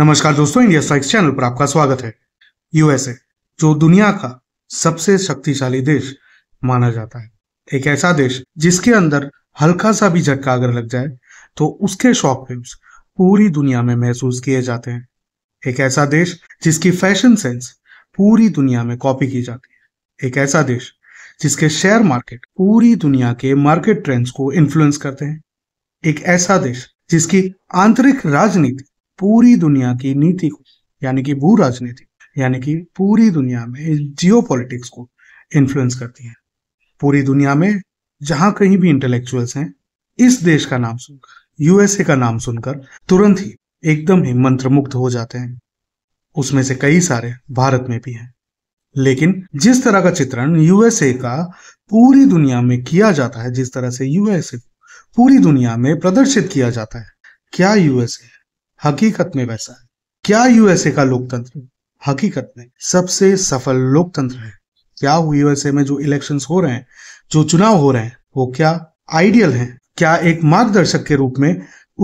नमस्कार दोस्तों India strikes channel पर आपका स्वागत है यूएसए जो दुनिया का सबसे शक्तिशाली देश माना जाता है एक ऐसा देश जिसके अंदर हल्का सा भी झटका अगर लग जाए तो उसके शॉक वेव्स पूरी दुनिया में महसूस किए जाते हैं एक ऐसा देश जिसकी फैशन सेंस पूरी दुनिया में कॉपी की जाती है एक ऐसा देश जिसके शेयर मार्केट पूरी दुनिया के मार्केट ट्रेंड्स को इन्फ्लुएंस करते हैं एक ऐसा देश जिसकी आंतरिक राजनीति पूरी दुनिया की नीति को यानी कि भू राजनीति यानी कि पूरी दुनिया में जियो पॉलिटिक्स को इन्फ्लुएंस करती है पूरी दुनिया में जहां कहीं भी इंटेलेक्चुअल्स हैं इस देश का नाम सुनकर यूएसए का नाम सुनकर तुरंत ही एकदम ही मंत्रमुग्ध हो जाते हैं उसमें से कई सारे भारत में भी हैं लेकिन जिस तरह का चित्रण यूएसए का पूरी दुनिया में किया जाता है जिस तरह से यूएसए पूरी दुनिया में प्रदर्शित किया जाता है क्या यूएसए हकीकत में वैसा है क्या यूएसए का लोकतंत्र हकीकत में सबसे सफल लोकतंत्र है क्या यूएसए में जो इलेक्शन हो रहे हैं जो चुनाव हो रहे हैं वो क्या आइडियल है क्या एक मार्गदर्शक के रूप में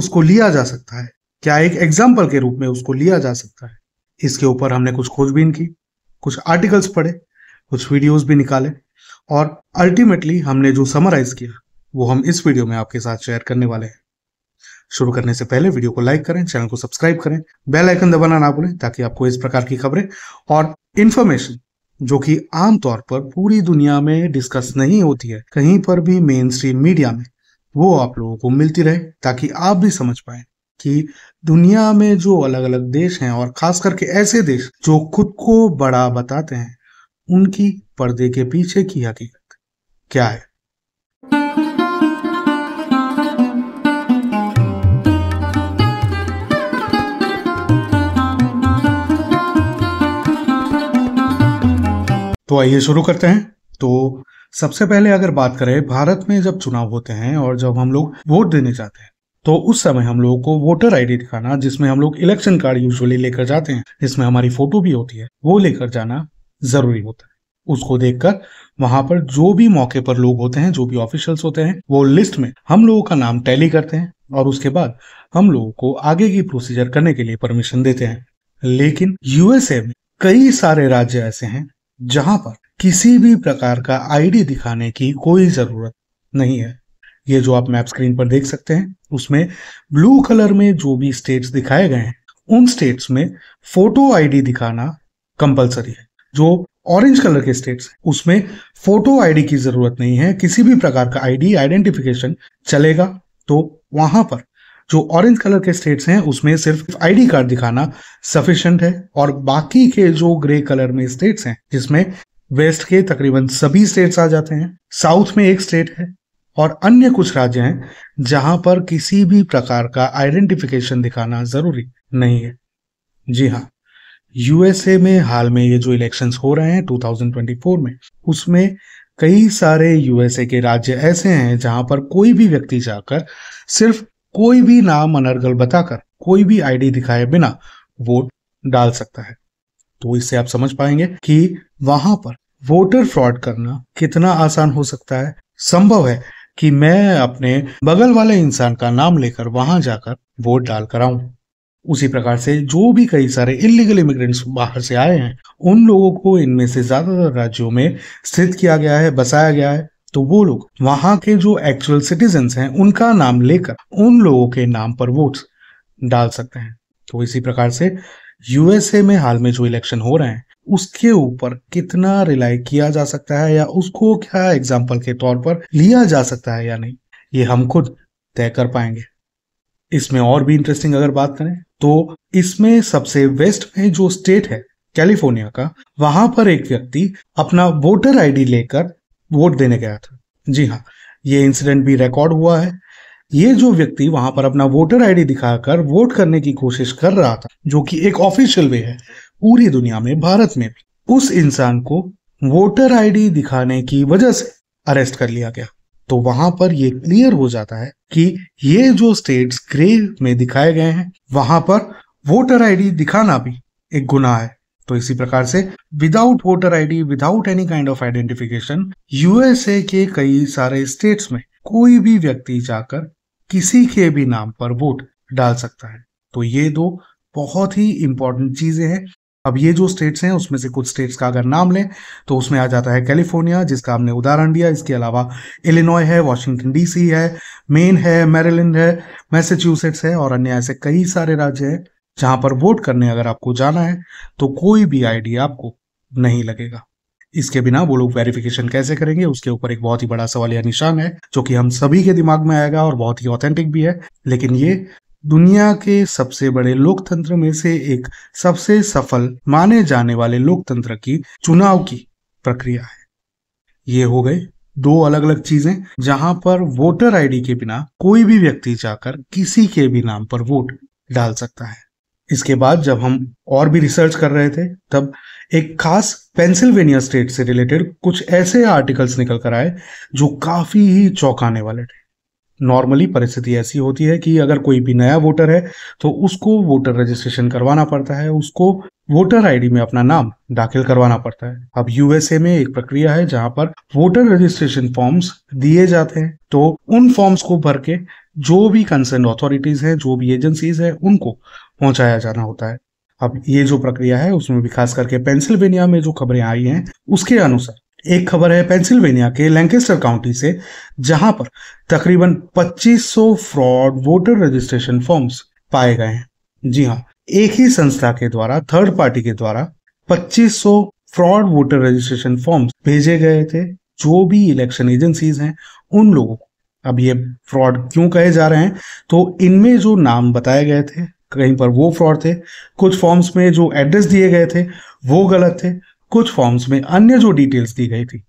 उसको लिया जा सकता है क्या एक एग्जाम्पल के रूप में उसको लिया जा सकता है इसके ऊपर हमने कुछ खोजबीन की कुछ आर्टिकल्स पढ़े कुछ वीडियोस भी निकाले और अल्टीमेटली हमने जो समराइज किया वो हम इस वीडियो में आपके साथ शेयर करने वाले हैं शुरू करने से पहले वीडियो को लाइक करें चैनल को सब्सक्राइब करें बेल आइकन दबाना ना भूलें ताकि आपको इस प्रकार की खबरें और इन्फॉर्मेशन जो कि आमतौर पर पूरी दुनिया में डिस्कस नहीं होती है कहीं पर भी मेन स्ट्रीम मीडिया में वो आप लोगों को मिलती रहे ताकि आप भी समझ पाए कि दुनिया में जो अलग अलग देश हैं और खास करके ऐसे देश जो खुद को बड़ा बताते हैं उनकी पर्दे के पीछे की हकीकत क्या है तो आइए शुरू करते हैं तो सबसे पहले अगर बात करें भारत में जब चुनाव होते हैं और जब हम लोग वोट देने जाते हैं तो उस समय हम लोगों को वोटर आईडी दिखाना जिसमें हम लोग इलेक्शन कार्ड यूजुअली लेकर जाते हैं जिसमें हमारी फोटो भी होती है वो लेकर जाना जरूरी होता है उसको देखकर वहां पर जो भी मौके पर लोग होते हैं जो भी ऑफिशियल्स होते हैं वो लिस्ट में हम लोगों का नाम टैली करते हैं और उसके बाद हम लोगों को आगे की प्रोसीजर करने के लिए परमिशन देते हैं लेकिन यूएसए में कई सारे राज्य ऐसे हैं जहां पर किसी भी प्रकार का आईडी दिखाने की कोई जरूरत नहीं है ये जो आप मैप स्क्रीन पर देख सकते हैं उसमें ब्लू कलर में जो भी स्टेट्स दिखाए गए हैं उन स्टेट्स में फोटो आईडी दिखाना कंपलसरी है जो ऑरेंज कलर के स्टेट्स उसमें फोटो आईडी की जरूरत नहीं है किसी भी प्रकार का आईडी आइडेंटिफिकेशन चलेगा तो वहां पर जो ऑरेंज कलर के स्टेट्स हैं उसमें सिर्फ आईडी कार्ड दिखाना सफिशियंट है और बाकी के जो ग्रे कलर में स्टेट्स हैं जिसमें वेस्ट के तकरीबन सभी स्टेट्स आ जाते हैं साउथ में एक स्टेट है और अन्य कुछ राज्य हैं जहां पर किसी भी प्रकार का आइडेंटिफिकेशन दिखाना जरूरी नहीं है जी हाँ यूएसए में हाल में ये जो इलेक्शंस हो रहे हैं 2024 में उसमें कई सारे यूएसए के राज्य ऐसे हैं जहां पर कोई भी व्यक्ति जाकर सिर्फ कोई भी नाम अनर्गल बताकर कोई भी आईडी दिखाए बिना वोट डाल सकता है तो इससे आप समझ पाएंगे कि वहां पर वोटर फ्रॉड करना कितना आसान हो सकता है संभव है कि मैं अपने बगल वाले इंसान का नाम लेकर वहां जाकर वोट डालकर आऊं उसी प्रकार से जो भी कई सारे इलीगल इमिग्रेंट्स बाहर से आए हैं उन लोगों को इनमें से ज्यादातर राज्यों में स्थित किया गया है बसाया गया है तो वो लोग वहां के जो एक्चुअल सिटीजन हैं उनका नाम लेकर उन लोगों के नाम पर वोट्स डाल सकते हैं तो इसी प्रकार से यूएसए में हाल में जो इलेक्शन हो रहे हैं उसके ऊपर कितना रिलाई किया जा सकता है या उसको क्या एग्जाम्पल के तौर पर लिया जा सकता है या नहीं ये हम खुद तय कर पाएंगे इसमें और भी इंटरेस्टिंग अगर बात करें तो इसमें सबसे वेस्ट में जो स्टेट है कैलिफोर्निया का वहां पर एक व्यक्ति अपना वोटर आईडी लेकर वोट देने गया था जी हाँ ये इंसिडेंट भी रिकॉर्ड हुआ है ये जो व्यक्ति वहां पर अपना वोटर आईडी दिखाकर वोट करने की कोशिश कर रहा था जो कि एक ऑफिशियल वे है पूरी दुनिया में भारत में भी उस इंसान को वोटर आईडी दिखाने की वजह से अरेस्ट कर लिया गया तो वहां पर ये क्लियर हो जाता है कि ये जो स्टेट्स ग्रे में दिखाए गए हैं वहां पर वोटर आईडी दिखाना भी एक गुनाह है तो इसी प्रकार से without voter ID without any kind of identification USA के कई सारे स्टेट्स में कोई भी व्यक्ति जाकर किसी के भी नाम पर वोट डाल सकता है तो ये दो बहुत ही इंपॉर्टेंट चीजें हैं अब ये जो स्टेट्स हैं उसमें से कुछ स्टेट्स का अगर नाम लें तो उसमें आ जाता है कैलिफोर्निया जिसका हमने उदाहरण दिया इसके अलावा इलिनॉय है वॉशिंगटन डीसी है मेन है मैरिलैंड है मैसेच्यूसेट्स है और अन्य ऐसे कई सारे राज्य हैं जहां पर वोट करने अगर आपको जाना है तो कोई भी आईडी आपको नहीं लगेगा इसके बिना वो लोग वेरिफिकेशन कैसे करेंगे उसके ऊपर एक बहुत ही बड़ा सवाल या निशान है जो कि हम सभी के दिमाग में आएगा और बहुत ही ऑथेंटिक भी है लेकिन ये दुनिया के सबसे बड़े लोकतंत्र में से एक सबसे सफल माने जाने वाले लोकतंत्र की चुनाव की प्रक्रिया है ये हो गए दो अलग अलग चीजें जहां पर वोटर आईडी के बिना कोई भी व्यक्ति जाकर किसी के भी नाम पर वोट डाल सकता है इसके बाद जब हम और भी रिसर्च कर रहे थे तब एक खास पेंसिल्वेनिया स्टेट से रिलेटेड कुछ ऐसे आर्टिकल्स निकल कर आए जो काफ़ी ही चौंकाने वाले थे नॉर्मली परिस्थिति ऐसी होती है कि अगर कोई भी नया वोटर है तो उसको वोटर रजिस्ट्रेशन करवाना पड़ता है उसको वोटर आईडी में अपना नाम दाखिल करवाना पड़ता है अब यूएसए में एक प्रक्रिया है जहां पर वोटर रजिस्ट्रेशन फॉर्म्स दिए जाते हैं तो उन फॉर्म्स को भर के जो भी कंसर्न अथॉरिटीज हैं जो भी एजेंसीज हैं उनको पहुंचाया जाना होता है अब ये जो प्रक्रिया है उसमें भी खास करके पेंसिल्वेनिया में जो खबरें आई हैं उसके अनुसार एक खबर है पेंसिल्वेनिया के लैंकेस्टर काउंटी से जहां पर तकरीबन 2500 फ्रॉड वोटर रजिस्ट्रेशन फॉर्म्स पाए गए हैं जी हाँ एक ही संस्था के द्वारा थर्ड पार्टी के द्वारा 2500 फ्रॉड वोटर रजिस्ट्रेशन फॉर्म्स भेजे गए थे जो भी इलेक्शन एजेंसीज हैं उन लोगों को अब ये फ्रॉड क्यों कहे जा रहे हैं तो इनमें जो नाम बताए गए थे कहीं पर वो फ्रॉड थे कुछ फॉर्म्स में जो एड्रेस दिए गए थे वो गलत थे कुछ फॉर्म्स में अन्य जो डिटेल्स दी गई थी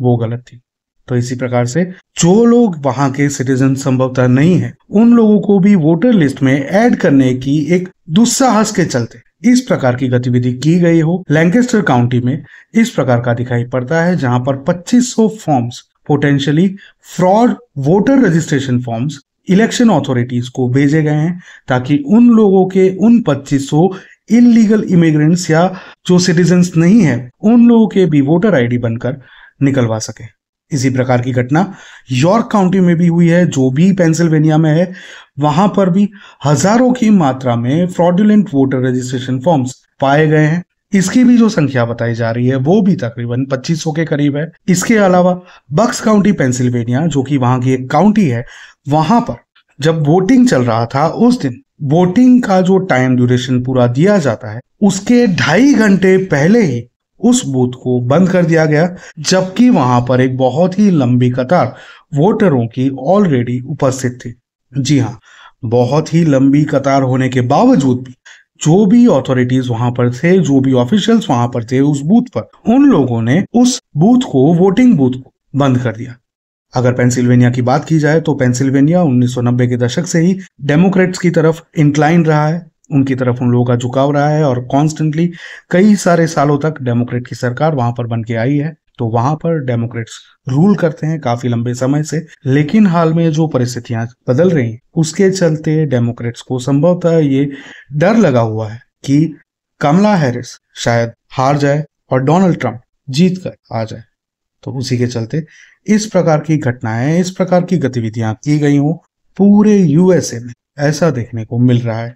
वो गलत थी तो इसी प्रकार से जो लोग वहां के सिटीजन संभवतः नहीं है उन लोगों को भी वोटर लिस्ट में ऐड करने की एक दुस्साहस के चलते इस प्रकार की गतिविधि की गई हो लैंकेस्टर काउंटी में इस प्रकार का दिखाई पड़ता है जहां पर 2500 forms potentially fraud voter registration forms election authorities को भेजे गए हैं ताकि उन लोगों के उन 2500 इलीगल इमिग्रेंट्स या जो सिटीजन्स नहीं है उन लोगों के भी वोटर आईडी बनकर निकलवा सके इसी प्रकार की घटना यॉर्क काउंटी में भी हुई है जो भी पेंसिल्वेनिया में है वहां पर भी हजारों की मात्रा में फ्रॉडुलेंट वोटर रजिस्ट्रेशन फॉर्म्स पाए गए हैं इसकी भी जो संख्या बताई जा रही है वो भी तकरीबन 2500 के करीब है इसके अलावा बक्स काउंटी पेंसिल्वेनिया जो कि वहां की एक काउंटी है वहां पर जब वोटिंग चल रहा था उस दिन वोटिंग का जो टाइम ड्यूरेशन पूरा दिया जाता है उसके ढाई घंटे पहले ही उस बूथ को बंद कर दिया गया जबकि वहां पर एक बहुत ही लंबी कतार वोटरों की ऑलरेडी उपस्थित थी जी हाँ बहुत ही लंबी कतार होने के बावजूद भी जो भी ऑथोरिटीज वहां पर थे जो भी ऑफिशियल्स वहां पर थे उस बूथ पर उन लोगों ने उस बूथ को वोटिंग बूथ को बंद कर दिया अगर पेंसिल्वेनिया की बात की जाए तो पेंसिल्वेनिया 1990 के दशक से ही डेमोक्रेट्स की तरफ इंक्लाइन रहा है उनकी तरफ उन लोगों का झुकाव रहा है और कॉन्स्टेंटली कई सारे सालों तक डेमोक्रेट की सरकार वहां पर बन के आई है तो वहां पर डेमोक्रेट्स रूल करते हैं काफी लंबे समय से लेकिन हाल में जो परिस्थितियां बदल रही हैं उसके चलते डेमोक्रेट्स को संभवतः ये डर लगा हुआ है कि कमला हैरिस शायद हार जाए और डोनाल्ड ट्रंप जीत कर आ जाए तो उसी के चलते इस प्रकार की घटनाएं इस प्रकार की गतिविधियां की गई हो पूरे यूएसए में ऐसा देखने को मिल रहा है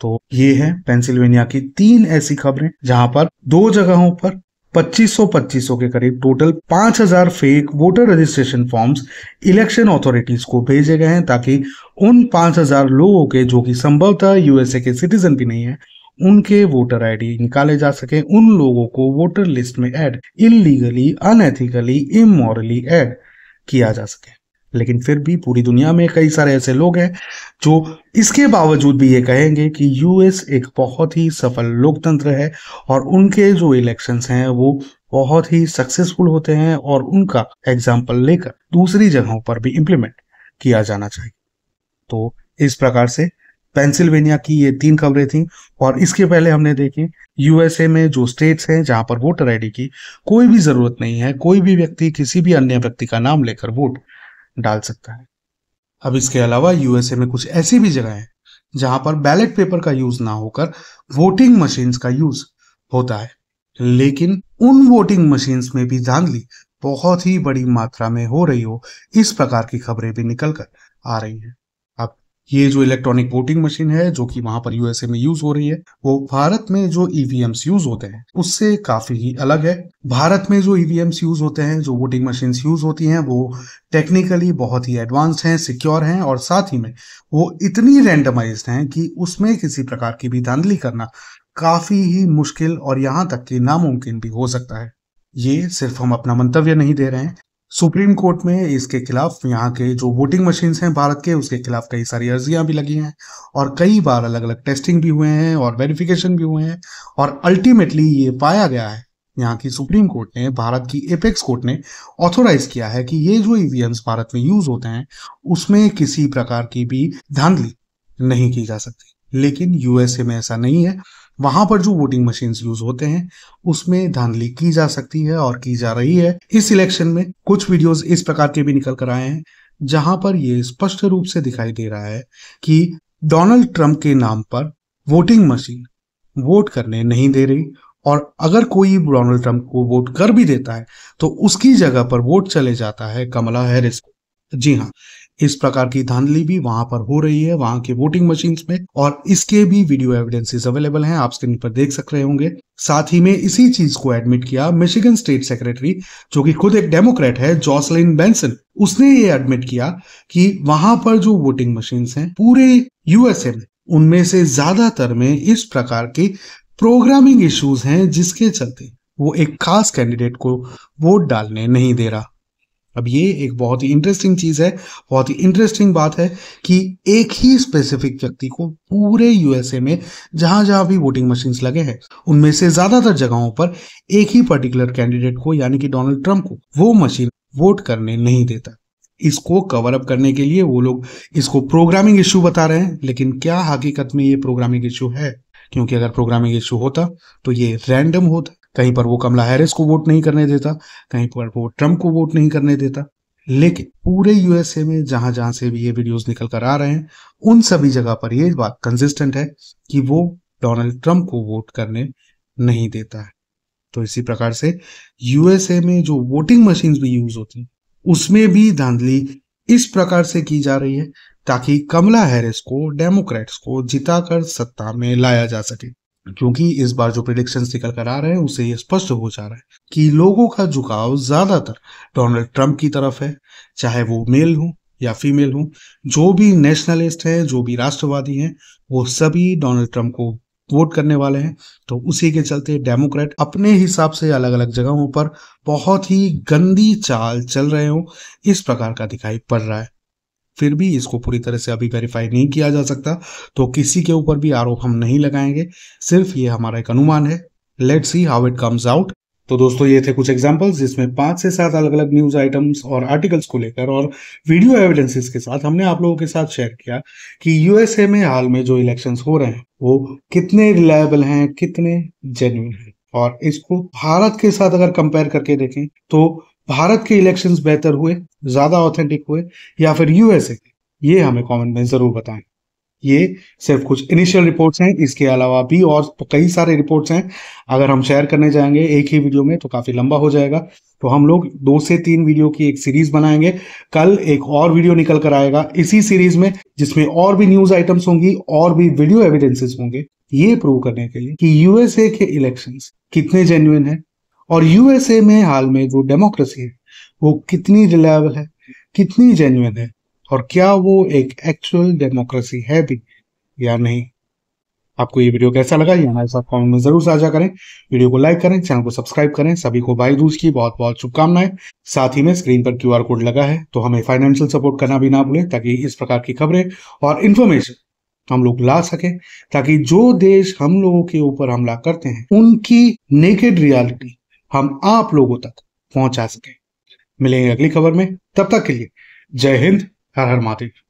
तो ये है पेंसिल्वेनिया की तीन ऐसी खबरें जहां पर दो जगहों पर 2500 2500 के करीब total 5000 fake voter registration forms election authorities को भेजे गए हैं ताकि उन 5000 लोगों के जो कि संभवतः यूएसए के सिटीजन भी नहीं है उनके वोटर आईडी निकाले जा सके उन लोगों को वोटर लिस्ट में add illegally unethically immorally add किया जा सके लेकिन फिर भी पूरी दुनिया में कई सारे ऐसे लोग हैं जो इसके बावजूद भी ये कहेंगे कि यूएस एक बहुत ही सफल लोकतंत्र है और उनके जो इलेक्शंस हैं वो बहुत ही सक्सेसफुल होते हैं और उनका एग्जाम्पल लेकर दूसरी जगहों पर भी इम्प्लीमेंट किया जाना चाहिए तो इस प्रकार से पेंसिल्वेनिया की ये तीन खबरें थी और इसके पहले हमने देखी यूएसए में जो स्टेट्स हैं जहां पर वोटर आईडी की कोई भी जरूरत नहीं है कोई भी व्यक्ति किसी भी अन्य व्यक्ति का नाम लेकर वोट डाल सकता है अब इसके अलावा यूएसए में कुछ ऐसी भी जगह है जहां पर बैलेट पेपर का यूज ना होकर वोटिंग मशीन्स का यूज होता है लेकिन उन वोटिंग मशीन्स में भी धांधली बहुत ही बड़ी मात्रा में हो रही हो इस प्रकार की खबरें भी निकल कर आ रही हैं ये जो इलेक्ट्रॉनिक वोटिंग मशीन है जो कि वहां पर यूएसए में यूज हो रही है वो भारत में जो ईवीएम्स e यूज होते हैं उससे काफी ही अलग है भारत में जो ईवीएम्स e यूज होते हैं जो वोटिंग मशीन यूज होती हैं वो टेक्निकली बहुत ही एडवांस्ड हैं सिक्योर हैं और साथ ही में वो इतनी रेंडमाइज हैं कि उसमें किसी प्रकार की भी धांधली करना काफी ही मुश्किल और यहाँ तक कि नामुमकिन भी हो सकता है ये सिर्फ हम अपना मंतव्य नहीं दे रहे हैं सुप्रीम कोर्ट में इसके खिलाफ यहाँ के जो वोटिंग मशीन हैं भारत के उसके खिलाफ कई सारी अर्जियां भी लगी हैं और कई बार अलग अलग टेस्टिंग भी हुए हैं और वेरिफिकेशन भी हुए हैं और अल्टीमेटली ये पाया गया है यहाँ की सुप्रीम कोर्ट ने भारत की एपेक्स कोर्ट ने ऑथोराइज किया है कि ये जो ईवीएम भारत में यूज होते हैं उसमें किसी प्रकार की भी धांधली नहीं की जा सकती लेकिन यूएसए में ऐसा नहीं है वहां पर जो वोटिंग मशीन यूज होते हैं उसमें धांधली की जा सकती है और की जा रही है इस इलेक्शन में कुछ वीडियोस इस प्रकार के भी निकल कर आए हैं जहां पर यह स्पष्ट रूप से दिखाई दे रहा है कि डोनाल्ड ट्रंप के नाम पर वोटिंग मशीन वोट करने नहीं दे रही और अगर कोई डोनाल्ड ट्रंप को वोट कर भी देता है तो उसकी जगह पर वोट चले जाता है कमला हैरिस जी हाँ इस प्रकार की धांधली भी वहां पर हो रही है वहां के वोटिंग मशीन में और इसके भी वीडियो एविडेंसेस अवेलेबल हैं आप स्क्रीन पर देख सक रहे होंगे साथ ही में इसी चीज को एडमिट किया मिशिगन स्टेट सेक्रेटरी जो कि खुद एक डेमोक्रेट है जॉसलिन बेंसन उसने ये एडमिट किया कि वहां पर जो वोटिंग मशीन हैं पूरे यूएसए में उनमें से ज्यादातर में इस प्रकार के प्रोग्रामिंग इश्यूज हैं जिसके चलते वो एक खास कैंडिडेट को वोट डालने नहीं दे रहा अब ये एक बहुत ही इंटरेस्टिंग चीज है बहुत ही इंटरेस्टिंग बात है कि एक ही स्पेसिफिक व्यक्ति को पूरे यूएसए में जहां जहां भी वोटिंग मशीन लगे हैं उनमें से ज्यादातर जगहों पर एक ही पर्टिकुलर कैंडिडेट को यानी कि डोनाल्ड ट्रंप को वो मशीन वोट करने नहीं देता इसको कवर अप करने के लिए वो लोग इसको प्रोग्रामिंग इश्यू बता रहे हैं लेकिन क्या हकीकत में ये प्रोग्रामिंग इश्यू है क्योंकि अगर प्रोग्रामिंग इश्यू होता तो ये रैंडम होता कहीं पर वो कमला हैरिस को वोट नहीं करने देता कहीं पर वो ट्रम्प को वोट नहीं करने देता लेकिन पूरे यूएसए में जहां जहां से भी ये वीडियोस निकल कर आ रहे हैं उन सभी जगह पर ये बात कंसिस्टेंट है कि वो डोनाल्ड ट्रंप को वोट करने नहीं देता है तो इसी प्रकार से यूएसए में जो वोटिंग मशीन भी यूज होती है उसमें भी धांधली इस प्रकार से की जा रही है ताकि कमला हैरिस को डेमोक्रेट्स को जिताकर सत्ता में लाया जा सके क्योंकि इस बार जो प्रिडिक्शन निकल कर आ रहे हैं उससे ये स्पष्ट हो जा रहा है कि लोगों का झुकाव ज़्यादातर डोनाल्ड ट्रंप की तरफ है चाहे वो मेल हो या फीमेल हो जो भी नेशनलिस्ट हैं जो भी राष्ट्रवादी हैं वो सभी डोनाल्ड ट्रंप को वोट करने वाले हैं तो उसी के चलते डेमोक्रेट अपने हिसाब से अलग अलग जगहों पर बहुत ही गंदी चाल चल रहे हो इस प्रकार का दिखाई पड़ रहा है फिर भी इसको पूरी तरह से अभी वेरीफाई नहीं किया जा सकता तो किसी के ऊपर भी आरोप हम नहीं लगाएंगे सिर्फ ये हमारा एक अनुमान है let see how it comes out तो दोस्तों ये थे कुछ एग्जाम्पल्स जिसमें पांच से सात अलग अलग न्यूज आइटम्स और आर्टिकल्स को लेकर और वीडियो एविडेंसेस के साथ हमने आप लोगों के साथ शेयर किया कि यूएसए में हाल में जो इलेक्शन हो रहे हैं वो कितने रिलायबल हैं कितने जेन्यून हैं और इसको भारत के साथ अगर कंपेयर करके देखें तो भारत के इलेक्शन बेहतर हुए ज्यादा ऑथेंटिक हुए या फिर यूएसए के ये हमें कॉमेंट में जरूर बताएं ये सिर्फ कुछ इनिशियल रिपोर्ट्स हैं इसके अलावा भी और कई सारे रिपोर्ट्स हैं अगर हम शेयर करने जाएंगे एक ही वीडियो में तो काफ़ी लंबा हो जाएगा तो हम लोग दो से तीन वीडियो की एक सीरीज बनाएंगे कल एक और वीडियो निकल कर आएगा इसी सीरीज में जिसमें और भी न्यूज आइटम्स होंगी और भी वीडियो एविडेंसेस होंगे ये प्रूव करने के लिए कि यूएसए के इलेक्शंस कितने जेन्युन है और यूएसए में हाल में जो डेमोक्रेसी है वो कितनी रिलायबल है कितनी जेन्यून है और क्या वो एक एक्चुअल डेमोक्रेसी है भी या नहीं आपको ये वीडियो कैसा लगा ये हमारे साथ कमेंट में जरूर साझा करें वीडियो को लाइक करें चैनल को सब्सक्राइब करें सभी को भाई दूज की बहुत बहुत शुभकामनाएं साथ ही में स्क्रीन पर क्यूआर कोड लगा है तो हमें फाइनेंशियल सपोर्ट करना भी ना भूलें ताकि इस प्रकार की खबरें और इन्फॉर्मेशन हम लोग ला सके ताकि जो देश हम लोगों के ऊपर हमला करते हैं उनकी नेकेड रियलिटी हम आप लोगों तक पहुंचा सके मिलेंगे अगली खबर में तब तक के लिए जय हिंद हर हर महादेव